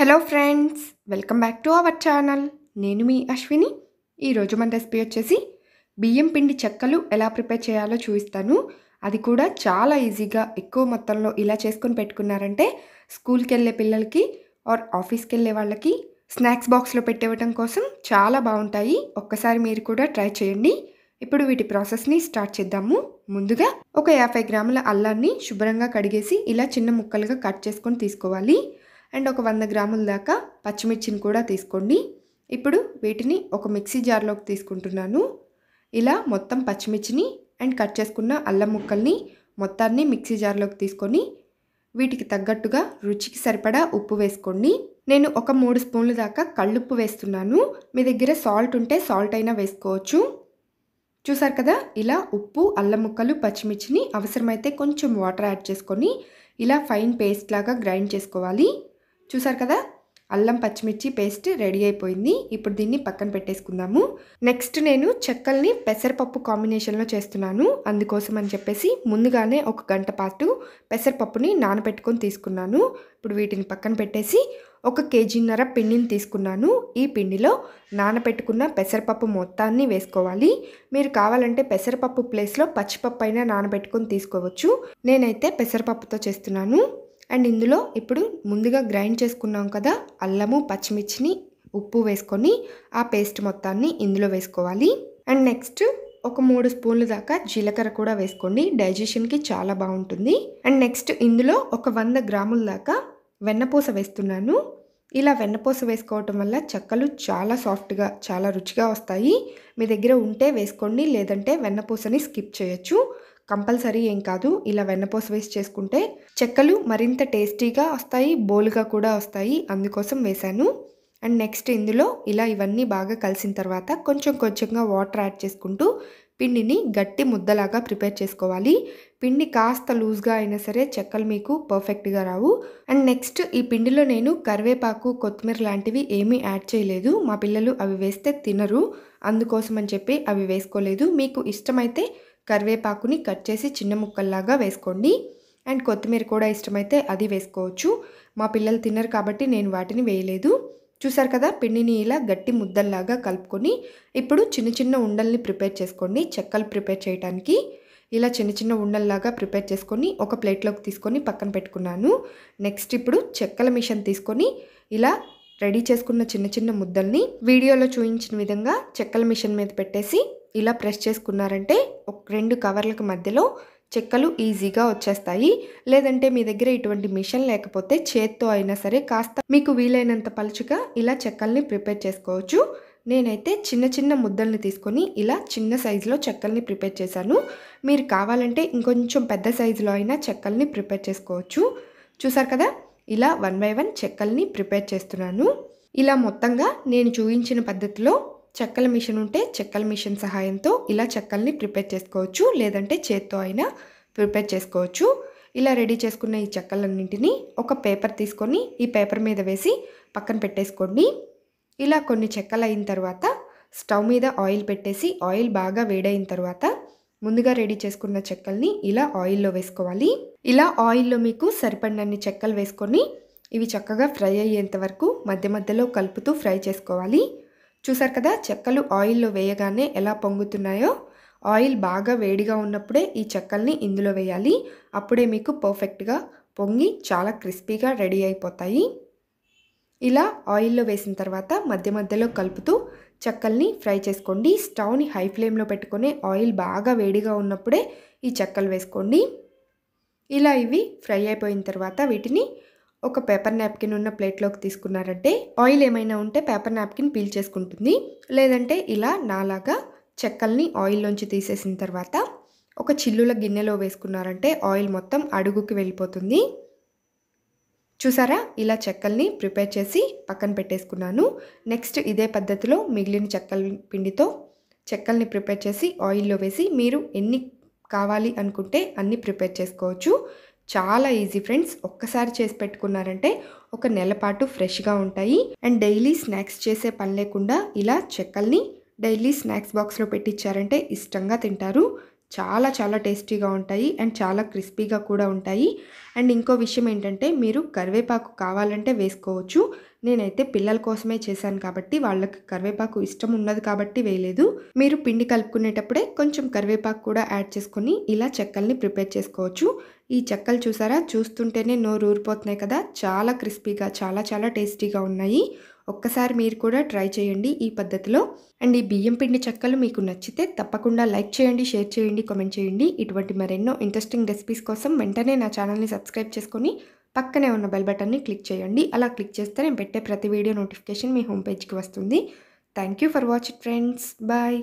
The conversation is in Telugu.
hello friends welcome back to our channel నేను మీ అశ్విని ఈరోజు మన రెసిపీ వచ్చేసి బియ్యం పిండి చెక్కలు ఎలా ప్రిపేర్ చేయాలో చూపిస్తాను అది కూడా చాలా ఈజీగా ఎక్కువ మొత్తంలో ఇలా చేసుకొని పెట్టుకున్నారంటే స్కూల్కి వెళ్ళే పిల్లలకి ఆర్ ఆఫీస్కి వెళ్ళే వాళ్ళకి స్నాక్స్ బాక్స్లో పెట్టేవటం కోసం చాలా బాగుంటాయి ఒక్కసారి మీరు కూడా ట్రై చేయండి ఇప్పుడు వీటి ప్రాసెస్ని స్టార్ట్ చేద్దాము ముందుగా ఒక యాభై గ్రాముల అల్లాన్ని శుభ్రంగా కడిగేసి ఇలా చిన్న ముక్కలుగా కట్ చేసుకొని తీసుకోవాలి అండ్ ఒక వంద గ్రాముల దాకా పచ్చిమిర్చిని కూడా తీసుకోండి ఇప్పుడు వీటిని ఒక మిక్సీ జార్లోకి తీసుకుంటున్నాను ఇలా మొత్తం పచ్చిమిర్చిని అండ్ కట్ చేసుకున్న అల్లం ముక్కల్ని మొత్తాన్ని మిక్సీ జార్లోకి తీసుకొని వీటికి తగ్గట్టుగా రుచికి సరిపడా ఉప్పు వేసుకోండి నేను ఒక మూడు స్పూన్లు దాకా కళ్ళుప్పు వేస్తున్నాను మీ దగ్గర సాల్ట్ ఉంటే సాల్ట్ అయినా వేసుకోవచ్చు చూసారు కదా ఇలా ఉప్పు అల్లం ముక్కలు పచ్చిమిర్చిని అవసరమైతే కొంచెం వాటర్ యాడ్ చేసుకొని ఇలా ఫైన్ పేస్ట్ లాగా గ్రైండ్ చేసుకోవాలి చూసారు కదా అల్లం పచ్చిమిర్చి పేస్ట్ రెడీ అయిపోయింది ఇప్పుడు దీన్ని పక్కన పెట్టేసుకుందాము నెక్స్ట్ నేను చెక్కల్ని పెసరపప్పు కాంబినేషన్లో చేస్తున్నాను అందుకోసం అని చెప్పేసి ముందుగానే ఒక గంట పాటు పెసరపప్పుని నానబెట్టుకొని తీసుకున్నాను ఇప్పుడు వీటిని పక్కన పెట్టేసి ఒక కేజీన్నర పిండిని తీసుకున్నాను ఈ పిండిలో నానబెట్టుకున్న పెసరపప్పు మొత్తాన్ని వేసుకోవాలి మీరు కావాలంటే పెసరపప్పు ప్లేస్లో పచ్చిపప్పు అయినా నానబెట్టుకొని తీసుకోవచ్చు నేనైతే పెసరపప్పుతో చేస్తున్నాను అండ్ ఇందులో ఇప్పుడు ముందుగా గ్రైండ్ చేసుకున్నాం కదా అల్లము పచ్చిమిర్చిని ఉప్పు వేసుకొని ఆ పేస్ట్ మొత్తాన్ని ఇందులో వేసుకోవాలి అండ్ నెక్స్ట్ ఒక మూడు స్పూన్లు దాకా జీలకర్ర కూడా వేసుకోండి డైజెషన్కి చాలా బాగుంటుంది అండ్ నెక్స్ట్ ఇందులో ఒక వంద గ్రాముల దాకా వెన్నపూస వేస్తున్నాను ఇలా వెన్నపూస వేసుకోవటం వల్ల చెక్కలు చాలా సాఫ్ట్గా చాలా రుచిగా వస్తాయి మీ దగ్గర ఉంటే వేసుకోండి లేదంటే వెన్నపూసని స్కిప్ చేయొచ్చు కంపల్సరీ ఏం కాదు ఇలా వెన్నపోస వేసి చేసుకుంటే చెక్కలు మరింత టేస్టీగా వస్తాయి బోల్గా కూడా వస్తాయి అందుకోసం వేశాను అండ్ నెక్స్ట్ ఇందులో ఇలా ఇవన్నీ బాగా కలిసిన తర్వాత కొంచెం కొంచెంగా వాటర్ యాడ్ చేసుకుంటూ పిండిని గట్టి ముద్దలాగా ప్రిపేర్ చేసుకోవాలి పిండి కాస్త లూజ్గా అయినా సరే చెక్కలు మీకు పర్ఫెక్ట్గా రావు అండ్ నెక్స్ట్ ఈ పిండిలో నేను కరివేపాకు కొత్తిమీర లాంటివి ఏమీ యాడ్ చేయలేదు మా పిల్లలు అవి వేస్తే తినరు అందుకోసం అని చెప్పి అవి వేసుకోలేదు మీకు ఇష్టమైతే కరివేపాకుని కట్ చేసి చిన్న ముక్కల్లాగా వేసుకోండి అండ్ కొత్తిమీర కూడా ఇష్టమైతే అది వేసుకోవచ్చు మా పిల్లలు తిన్నారు కాబట్టి నేను వాటిని వేయలేదు చూసారు కదా పిండిని ఇలా గట్టి ముద్దల్లాగా కలుపుకొని ఇప్పుడు చిన్న చిన్న ఉండల్ని ప్రిపేర్ చేసుకోండి చెక్కలు ప్రిపేర్ చేయడానికి ఇలా చిన్న చిన్న ఉండల్లాగా ప్రిపేర్ చేసుకొని ఒక ప్లేట్లోకి తీసుకొని పక్కన పెట్టుకున్నాను నెక్స్ట్ ఇప్పుడు చెక్కల మిషన్ తీసుకొని ఇలా రెడీ చేసుకున్న చిన్న చిన్న ముద్దల్ని వీడియోలో చూపించిన విధంగా చెక్కల మిషన్ మీద పెట్టేసి ఇలా ప్రెస్ చేసుకున్నారంటే ఒక రెండు కవర్లకు మధ్యలో చెక్కలు ఈజీగా వచ్చేస్తాయి లేదంటే మీ దగ్గర ఇటువంటి మిషన్ లేకపోతే చేత్తో అయినా సరే కాస్త మీకు వీలైనంత పలుచుగా ఇలా చెక్కల్ని ప్రిపేర్ చేసుకోవచ్చు నేనైతే చిన్న చిన్న ముద్దల్ని తీసుకొని ఇలా చిన్న సైజులో చెక్కల్ని ప్రిపేర్ చేశాను మీరు కావాలంటే ఇంకొంచెం పెద్ద సైజులో అయినా చెక్కల్ని ప్రిపేర్ చేసుకోవచ్చు చూసారు కదా ఇలా వన్ బై వన్ చెక్కల్ని ప్రిపేర్ చేస్తున్నాను ఇలా మొత్తంగా నేను చూపించిన పద్ధతిలో చెక్కల మిషన్ ఉంటే చెక్కల మిషన్ సహాయంతో ఇలా చెక్కల్ని ప్రిపేర్ చేసుకోవచ్చు లేదంటే చేత్తో అయినా ప్రిపేర్ చేసుకోవచ్చు ఇలా రెడీ చేసుకున్న ఈ చెక్కలన్నింటినీ ఒక పేపర్ తీసుకొని ఈ పేపర్ మీద వేసి పక్కన పెట్టేసుకోండి ఇలా కొన్ని చెక్కలు అయిన తర్వాత స్టవ్ మీద ఆయిల్ పెట్టేసి ఆయిల్ బాగా వేడైన తర్వాత ముందుగా రెడీ చేసుకున్న చెక్కల్ని ఇలా ఆయిల్లో వేసుకోవాలి ఇలా ఆయిల్లో మీకు సరిపడినన్ని చెక్కలు వేసుకొని ఇవి చక్కగా ఫ్రై అయ్యేంత వరకు మధ్య మధ్యలో కలుపుతూ ఫ్రై చేసుకోవాలి చూసారు కదా చెక్కలు ఆయిల్లో వేయగానే ఎలా పొంగుతున్నాయో ఆయిల్ బాగా వేడిగా ఉన్నప్పుడే ఈ చెక్కల్ని ఇందులో వేయాలి అప్పుడే మీకు పర్ఫెక్ట్గా పొంగి చాలా క్రిస్పీగా రెడీ అయిపోతాయి ఇలా ఆయిల్లో వేసిన తర్వాత మధ్య మధ్యలో కలుపుతూ చెక్కల్ని ఫ్రై చేసుకోండి స్టవ్ని హై ఫ్లేమ్లో పెట్టుకొని ఆయిల్ బాగా వేడిగా ఉన్నప్పుడే ఈ చెక్కలు వేసుకోండి ఇలా ఇవి ఫ్రై అయిపోయిన తర్వాత వీటిని ఒక పేపర్ నాప్కిన్ ఉన్న ప్లేట్లోకి తీసుకున్నారంటే ఆయిల్ ఏమైనా ఉంటే పేపర్ నాప్కిన్ పీల్ చేసుకుంటుంది లేదంటే ఇలా నాలాగా చెక్కల్ని ఆయిల్లోంచి తీసేసిన తర్వాత ఒక చిల్లుల గిన్నెలో వేసుకున్నారంటే ఆయిల్ మొత్తం అడుగుకి వెళ్ళిపోతుంది చూసారా ఇలా చెక్కల్ని ప్రిపేర్ చేసి పక్కన పెట్టేసుకున్నాను నెక్స్ట్ ఇదే పద్ధతిలో మిగిలిన చెక్కల పిండితో చెక్కల్ని ప్రిపేర్ చేసి ఆయిల్లో వేసి మీరు ఎన్ని కావాలి అనుకుంటే అన్ని ప్రిపేర్ చేసుకోవచ్చు చాలా ఈజీ ఫ్రెండ్స్ ఒక్కసారి చేసి పెట్టుకున్నారంటే ఒక నెల పాటు ఫ్రెష్గా ఉంటాయి అండ్ డైలీ స్నాక్స్ చేసే పని లేకుండా ఇలా చెక్కల్ని డైలీ స్నాక్స్ బాక్స్లో పెట్టించారంటే ఇష్టంగా తింటారు చాలా చాలా టేస్టీగా ఉంటాయి అండ్ చాలా క్రిస్పీగా కూడా ఉంటాయి అండ్ ఇంకో విషయం ఏంటంటే మీరు కరివేపాకు కావాలంటే వేసుకోవచ్చు నేనైతే పిల్లల కోసమే చేశాను కాబట్టి వాళ్ళకి కరివేపాకు ఇష్టం ఉన్నది కాబట్టి వేయలేదు మీరు పిండి కలుపుకునేటప్పుడే కొంచెం కరివేపాకు కూడా యాడ్ చేసుకొని ఇలా చెక్కల్ని ప్రిపేర్ చేసుకోవచ్చు ఈ చెక్కలు చూసారా చూస్తుంటేనే నోరు ఊరిపోతున్నాయి కదా చాలా క్రిస్పీగా చాలా చాలా టేస్టీగా ఉన్నాయి ఒక్కసారి మీరు కూడా ట్రై చేయండి ఈ పద్ధతిలో అండ్ ఈ బియ్యం పిండి చెక్కలు మీకు నచ్చితే తప్పకుండా లైక్ చేయండి షేర్ చేయండి కామెంట్ చేయండి ఇటువంటి మరెన్నో ఇంట్రెస్టింగ్ రెసిపీస్ కోసం వెంటనే నా ఛానల్ని సబ్స్క్రైబ్ చేసుకొని పక్కనే ఉన్న బెల్ బటన్ని క్లిక్ చేయండి అలా క్లిక్ చేస్తే నేను పెట్టే ప్రతి వీడియో నోటిఫికేషన్ మీ హోమ్ పేజ్కి వస్తుంది thank you for watch friends bye